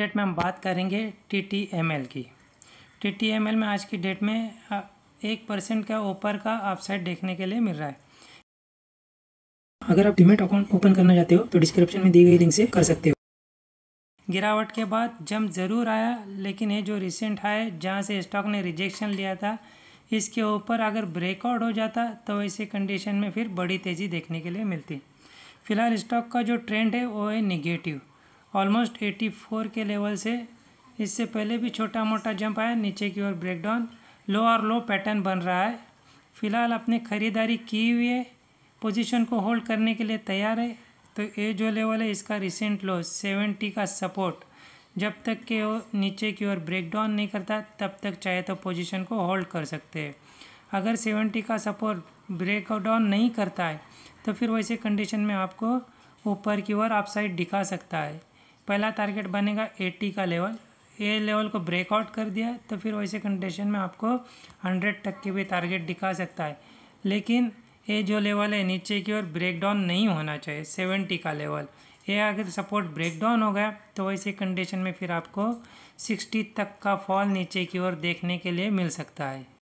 date में हम बात करेंगे टी टी एम एल की टी टी एम एल में आज की डेट में एक परसेंट का ऊपर का अपसाइड देखने के लिए मिल रहा है अगर आप डिमेट अकाउंट ओपन करना चाहते हो तो डिस्क्रिप्शन में दी गई लिंक से कर सकते हो गिरावट के बाद जम ज़रूर आया लेकिन ये जो रिसेंट हाई जहाँ से स्टॉक ने रिजेक्शन लिया था इसके ऊपर अगर ब्रेकआउट हो जाता तो ऐसे कंडीशन में फिर बड़ी तेज़ी देखने के लिए मिलती फिलहाल स्टॉक का जो ट्रेंड है वो है निगेटिव ऑलमोस्ट 84 के लेवल से इससे पहले भी छोटा मोटा जंप आया नीचे की ओर ब्रेक डाउन लो और लो पैटर्न बन रहा है फ़िलहाल अपने ख़रीदारी की हुई है पोजीशन को होल्ड करने के लिए तैयार है तो ये जो लेवल है इसका रिसेंट लो सेवेंटी का सपोर्ट जब तक के वो नीचे की ओर ब्रेक डाउन नहीं करता तब तक चाहे तो पोजिशन को होल्ड कर सकते हैं अगर सेवेंटी का सपोर्ट ब्रेकडाउन नहीं करता है तो फिर वैसे कंडीशन में आपको ऊपर की ओर आप साइड दिखा सकता है पहला टारगेट बनेगा 80 का लेवल ए लेवल को ब्रेकआउट कर दिया तो फिर वैसे कंडीशन में आपको 100 तक के भी टारगेट दिखा सकता है लेकिन ये जो लेवल है नीचे की ओर ब्रेकडाउन नहीं होना चाहिए सेवेंटी का लेवल ये अगर सपोर्ट ब्रेकडाउन हो गया तो वैसे कंडीशन में फिर आपको सिक्सटी तक का फॉल नीचे की ओर देखने के लिए मिल सकता है